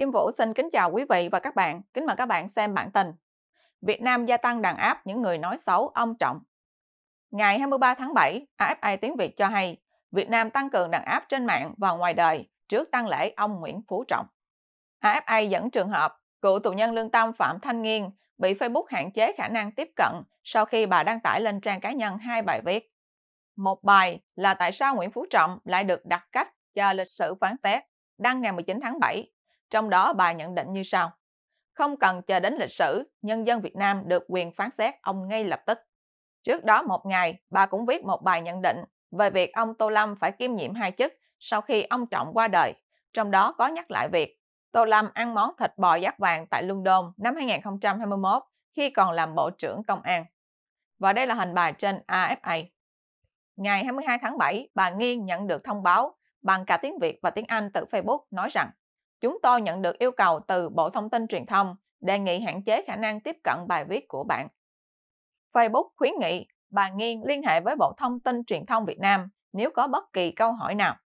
Kim Vũ xin kính chào quý vị và các bạn. Kính mời các bạn xem bản tin. Việt Nam gia tăng đàn áp những người nói xấu ông Trọng. Ngày 23 tháng 7, AFA tiếng Việt cho hay Việt Nam tăng cường đàn áp trên mạng và ngoài đời trước tăng lễ ông Nguyễn Phú Trọng. AFA dẫn trường hợp cựu tù nhân lương tâm Phạm Thanh Nghiên bị Facebook hạn chế khả năng tiếp cận sau khi bà đăng tải lên trang cá nhân hai bài viết. Một bài là tại sao Nguyễn Phú Trọng lại được đặt cách cho lịch sử phán xét, đăng ngày 19 tháng 7 trong đó bà nhận định như sau. Không cần chờ đến lịch sử, nhân dân Việt Nam được quyền phán xét ông ngay lập tức. Trước đó một ngày, bà cũng viết một bài nhận định về việc ông Tô Lâm phải kiêm nhiệm hai chức sau khi ông Trọng qua đời, trong đó có nhắc lại việc Tô Lâm ăn món thịt bò giáp vàng tại London năm 2021 khi còn làm Bộ trưởng Công an. Và đây là hình bài trên AFA. Ngày 22 tháng 7, bà Nghiên nhận được thông báo bằng cả tiếng Việt và tiếng Anh từ Facebook nói rằng chúng tôi nhận được yêu cầu từ Bộ Thông tin Truyền thông đề nghị hạn chế khả năng tiếp cận bài viết của bạn. Facebook khuyến nghị bà Nghiên liên hệ với Bộ Thông tin Truyền thông Việt Nam nếu có bất kỳ câu hỏi nào.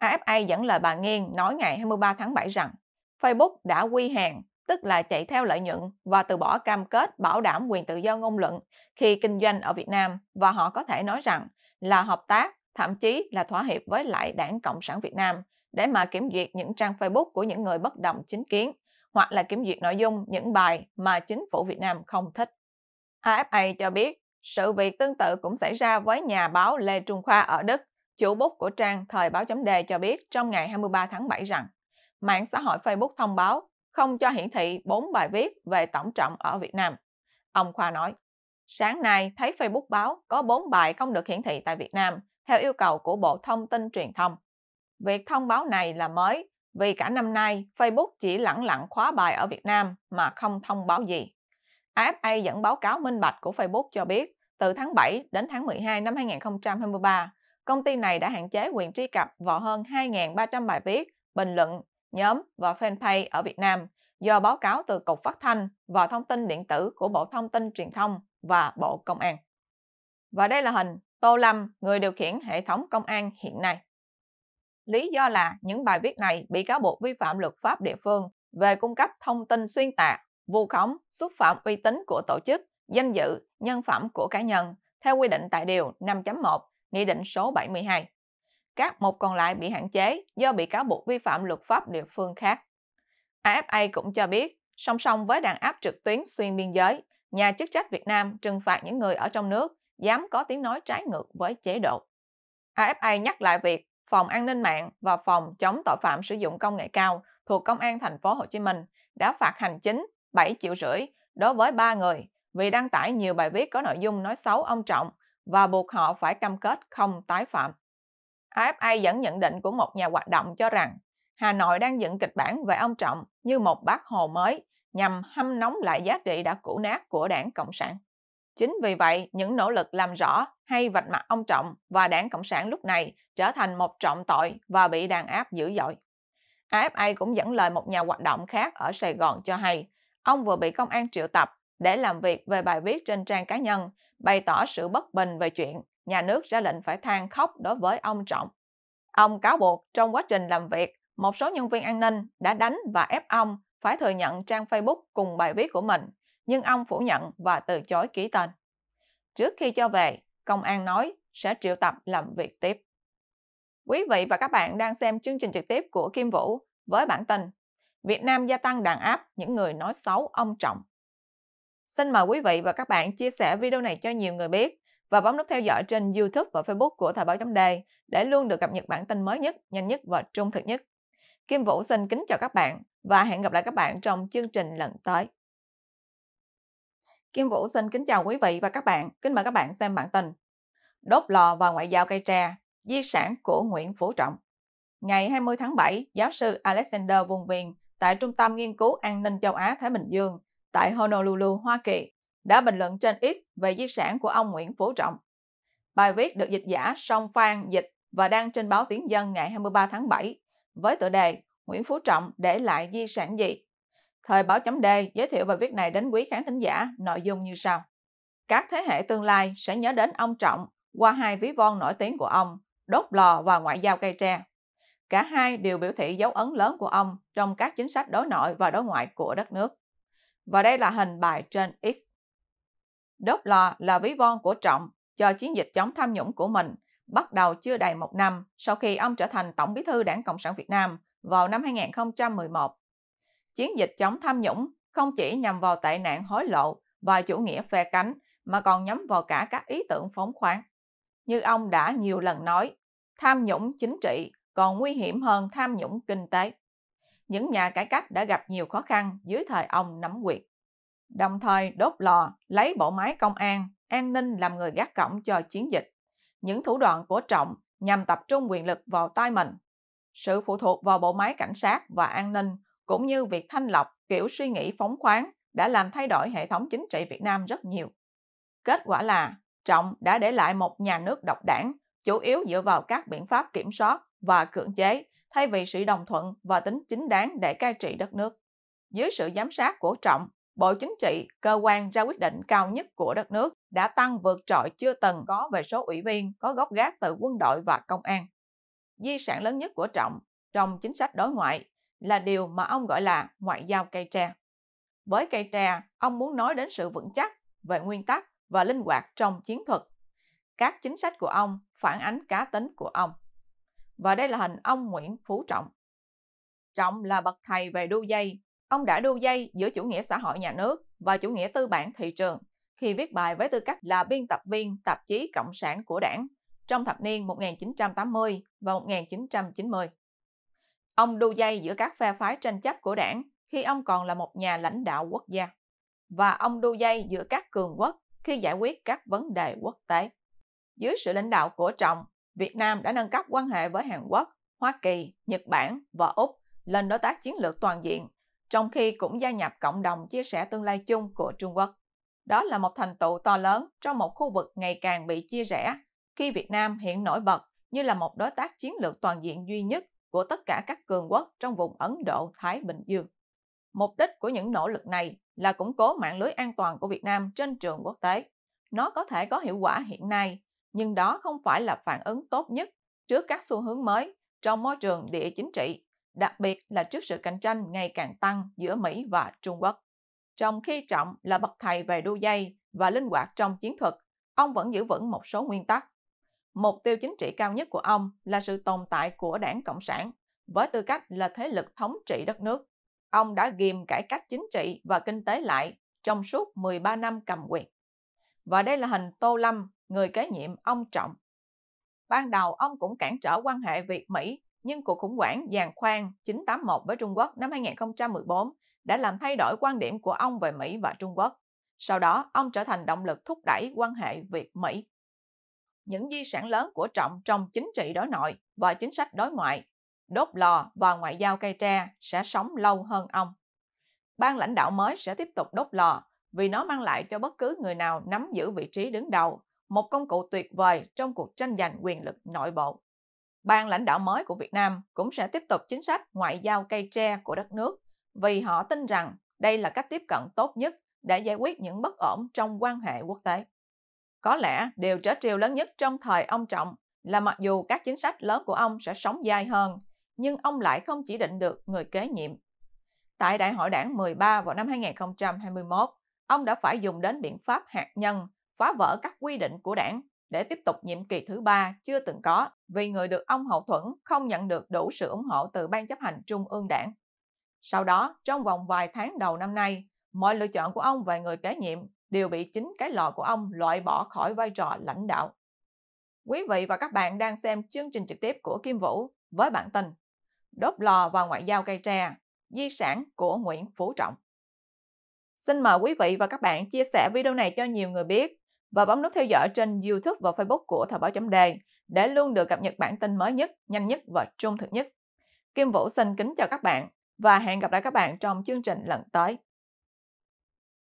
AFA dẫn lời bà Nghiên nói ngày 23 tháng 7 rằng Facebook đã quy hàng, tức là chạy theo lợi nhuận và từ bỏ cam kết bảo đảm quyền tự do ngôn luận khi kinh doanh ở Việt Nam và họ có thể nói rằng là hợp tác, thậm chí là thỏa hiệp với lại Đảng Cộng sản Việt Nam để mà kiểm duyệt những trang Facebook của những người bất đồng chính kiến hoặc là kiểm duyệt nội dung những bài mà chính phủ Việt Nam không thích. AFA cho biết, sự việc tương tự cũng xảy ra với nhà báo Lê Trung Khoa ở Đức, chủ bút của trang Thời báo chấm đề cho biết trong ngày 23 tháng 7 rằng mạng xã hội Facebook thông báo không cho hiển thị 4 bài viết về tổng trọng ở Việt Nam. Ông Khoa nói, sáng nay thấy Facebook báo có 4 bài không được hiển thị tại Việt Nam theo yêu cầu của Bộ Thông tin Truyền thông. Việc thông báo này là mới vì cả năm nay Facebook chỉ lẳng lặng khóa bài ở Việt Nam mà không thông báo gì. AFA dẫn báo cáo minh bạch của Facebook cho biết từ tháng 7 đến tháng 12 năm 2023, công ty này đã hạn chế quyền truy cập vào hơn 2.300 bài viết, bình luận, nhóm và fanpage ở Việt Nam do báo cáo từ Cục Phát thanh và Thông tin điện tử của Bộ Thông tin Truyền thông và Bộ Công an. Và đây là hình Tô Lâm, người điều khiển hệ thống công an hiện nay lý do là những bài viết này bị cáo buộc vi phạm luật pháp địa phương về cung cấp thông tin xuyên tạc, vu khống, xúc phạm uy tín của tổ chức, danh dự, nhân phẩm của cá nhân theo quy định tại Điều 5.1 Nghị định số 72. Các mục còn lại bị hạn chế do bị cáo buộc vi phạm luật pháp địa phương khác. AFA cũng cho biết, song song với đàn áp trực tuyến xuyên biên giới, nhà chức trách Việt Nam trừng phạt những người ở trong nước dám có tiếng nói trái ngược với chế độ. AFA nhắc lại việc Phòng An ninh mạng và Phòng chống tội phạm sử dụng công nghệ cao thuộc Công an thành phố Hồ Chí Minh đã phạt hành chính 7 triệu rưỡi đối với 3 người vì đăng tải nhiều bài viết có nội dung nói xấu ông Trọng và buộc họ phải cam kết không tái phạm. AFA dẫn nhận định của một nhà hoạt động cho rằng Hà Nội đang dựng kịch bản về ông Trọng như một bác hồ mới nhằm hâm nóng lại giá trị đã cũ nát của đảng Cộng sản. Chính vì vậy, những nỗ lực làm rõ hay vạch mặt ông Trọng và đảng Cộng sản lúc này trở thành một trọng tội và bị đàn áp dữ dội. AFA cũng dẫn lời một nhà hoạt động khác ở Sài Gòn cho hay, ông vừa bị công an triệu tập để làm việc về bài viết trên trang cá nhân, bày tỏ sự bất bình về chuyện nhà nước ra lệnh phải than khóc đối với ông Trọng. Ông cáo buộc trong quá trình làm việc, một số nhân viên an ninh đã đánh và ép ông phải thừa nhận trang Facebook cùng bài viết của mình nhưng ông phủ nhận và từ chối ký tên. Trước khi cho về, công an nói sẽ triệu tập làm việc tiếp. Quý vị và các bạn đang xem chương trình trực tiếp của Kim Vũ với bản tin Việt Nam gia tăng đàn áp những người nói xấu ông Trọng. Xin mời quý vị và các bạn chia sẻ video này cho nhiều người biết và bấm nút theo dõi trên YouTube và Facebook của Thời báo chấm đề để luôn được cập nhật bản tin mới nhất, nhanh nhất và trung thực nhất. Kim Vũ xin kính chào các bạn và hẹn gặp lại các bạn trong chương trình lần tới. Kim Vũ xin kính chào quý vị và các bạn. Kính mời các bạn xem bản tin. Đốt lò và ngoại giao cây tre, di sản của Nguyễn Phú Trọng. Ngày 20 tháng 7, giáo sư Alexander Vùng Viên tại Trung tâm Nghiên cứu An ninh châu Á-Thái Bình Dương tại Honolulu, Hoa Kỳ đã bình luận trên X về di sản của ông Nguyễn Phú Trọng. Bài viết được dịch giả Song Phan dịch và đăng trên báo Tiếng Dân ngày 23 tháng 7 với tựa đề Nguyễn Phú Trọng để lại di sản gì Thời báo chấm D giới thiệu bài viết này đến quý khán thính giả nội dung như sau. Các thế hệ tương lai sẽ nhớ đến ông Trọng qua hai ví von nổi tiếng của ông, đốt lò và ngoại giao cây tre. Cả hai đều biểu thị dấu ấn lớn của ông trong các chính sách đối nội và đối ngoại của đất nước. Và đây là hình bài trên X. Đốt lò là ví von của Trọng cho chiến dịch chống tham nhũng của mình, bắt đầu chưa đầy một năm sau khi ông trở thành Tổng bí thư Đảng Cộng sản Việt Nam vào năm 2011 chiến dịch chống tham nhũng không chỉ nhằm vào tệ nạn hối lộ và chủ nghĩa phe cánh mà còn nhắm vào cả các ý tưởng phóng khoáng. Như ông đã nhiều lần nói, tham nhũng chính trị còn nguy hiểm hơn tham nhũng kinh tế. Những nhà cải cách đã gặp nhiều khó khăn dưới thời ông nắm quyền. Đồng thời đốt lò, lấy bộ máy công an, an ninh làm người gác cổng cho chiến dịch. Những thủ đoạn của Trọng nhằm tập trung quyền lực vào tay mình. Sự phụ thuộc vào bộ máy cảnh sát và an ninh cũng như việc thanh lọc kiểu suy nghĩ phóng khoáng đã làm thay đổi hệ thống chính trị Việt Nam rất nhiều. Kết quả là Trọng đã để lại một nhà nước độc đảng, chủ yếu dựa vào các biện pháp kiểm soát và cưỡng chế thay vì sự đồng thuận và tính chính đáng để cai trị đất nước. Dưới sự giám sát của Trọng, Bộ Chính trị, cơ quan ra quyết định cao nhất của đất nước, đã tăng vượt trội chưa từng có về số ủy viên có gốc gác từ quân đội và công an. Di sản lớn nhất của Trọng trong chính sách đối ngoại là điều mà ông gọi là ngoại giao cây tre. Với cây tre, ông muốn nói đến sự vững chắc về nguyên tắc và linh hoạt trong chiến thuật. Các chính sách của ông phản ánh cá tính của ông. Và đây là hình ông Nguyễn Phú Trọng. Trọng là bậc thầy về đu dây. Ông đã đu dây giữa chủ nghĩa xã hội nhà nước và chủ nghĩa tư bản thị trường khi viết bài với tư cách là biên tập viên tạp chí Cộng sản của đảng trong thập niên 1980 và 1990. Ông đu dây giữa các phe phái tranh chấp của đảng khi ông còn là một nhà lãnh đạo quốc gia. Và ông đu dây giữa các cường quốc khi giải quyết các vấn đề quốc tế. Dưới sự lãnh đạo của Trọng, Việt Nam đã nâng cấp quan hệ với Hàn Quốc, Hoa Kỳ, Nhật Bản và Úc lên đối tác chiến lược toàn diện, trong khi cũng gia nhập cộng đồng chia sẻ tương lai chung của Trung Quốc. Đó là một thành tựu to lớn trong một khu vực ngày càng bị chia rẽ, khi Việt Nam hiện nổi bật như là một đối tác chiến lược toàn diện duy nhất của tất cả các cường quốc trong vùng Ấn Độ-Thái Bình Dương. Mục đích của những nỗ lực này là củng cố mạng lưới an toàn của Việt Nam trên trường quốc tế. Nó có thể có hiệu quả hiện nay, nhưng đó không phải là phản ứng tốt nhất trước các xu hướng mới trong môi trường địa chính trị, đặc biệt là trước sự cạnh tranh ngày càng tăng giữa Mỹ và Trung Quốc. Trong khi Trọng là bậc thầy về đu dây và linh hoạt trong chiến thuật, ông vẫn giữ vững một số nguyên tắc Mục tiêu chính trị cao nhất của ông là sự tồn tại của đảng Cộng sản, với tư cách là thế lực thống trị đất nước. Ông đã ghim cải cách chính trị và kinh tế lại trong suốt 13 năm cầm quyền. Và đây là hình Tô Lâm, người kế nhiệm ông Trọng. Ban đầu ông cũng cản trở quan hệ Việt Mỹ, nhưng cuộc khủng hoảng giàn khoan 981 với Trung Quốc năm 2014 đã làm thay đổi quan điểm của ông về Mỹ và Trung Quốc. Sau đó, ông trở thành động lực thúc đẩy quan hệ Việt Mỹ những di sản lớn của Trọng trong chính trị đối nội và chính sách đối ngoại, đốt lò và ngoại giao cây tre sẽ sống lâu hơn ông. Ban lãnh đạo mới sẽ tiếp tục đốt lò vì nó mang lại cho bất cứ người nào nắm giữ vị trí đứng đầu một công cụ tuyệt vời trong cuộc tranh giành quyền lực nội bộ. Ban lãnh đạo mới của Việt Nam cũng sẽ tiếp tục chính sách ngoại giao cây tre của đất nước vì họ tin rằng đây là cách tiếp cận tốt nhất để giải quyết những bất ổn trong quan hệ quốc tế. Có lẽ điều trở triều lớn nhất trong thời ông Trọng là mặc dù các chính sách lớn của ông sẽ sống dài hơn, nhưng ông lại không chỉ định được người kế nhiệm. Tại Đại hội đảng 13 vào năm 2021, ông đã phải dùng đến biện pháp hạt nhân phá vỡ các quy định của đảng để tiếp tục nhiệm kỳ thứ ba chưa từng có vì người được ông hậu thuẫn không nhận được đủ sự ủng hộ từ Ban chấp hành Trung ương đảng. Sau đó, trong vòng vài tháng đầu năm nay, mọi lựa chọn của ông về người kế nhiệm đều bị chính cái lò của ông loại bỏ khỏi vai trò lãnh đạo. Quý vị và các bạn đang xem chương trình trực tiếp của Kim Vũ với bản tin Đốt lò và ngoại giao cây tre, di sản của Nguyễn Phú Trọng. Xin mời quý vị và các bạn chia sẻ video này cho nhiều người biết và bấm nút theo dõi trên YouTube và Facebook của Thời báo chấm đề để luôn được cập nhật bản tin mới nhất, nhanh nhất và trung thực nhất. Kim Vũ xin kính chào các bạn và hẹn gặp lại các bạn trong chương trình lần tới.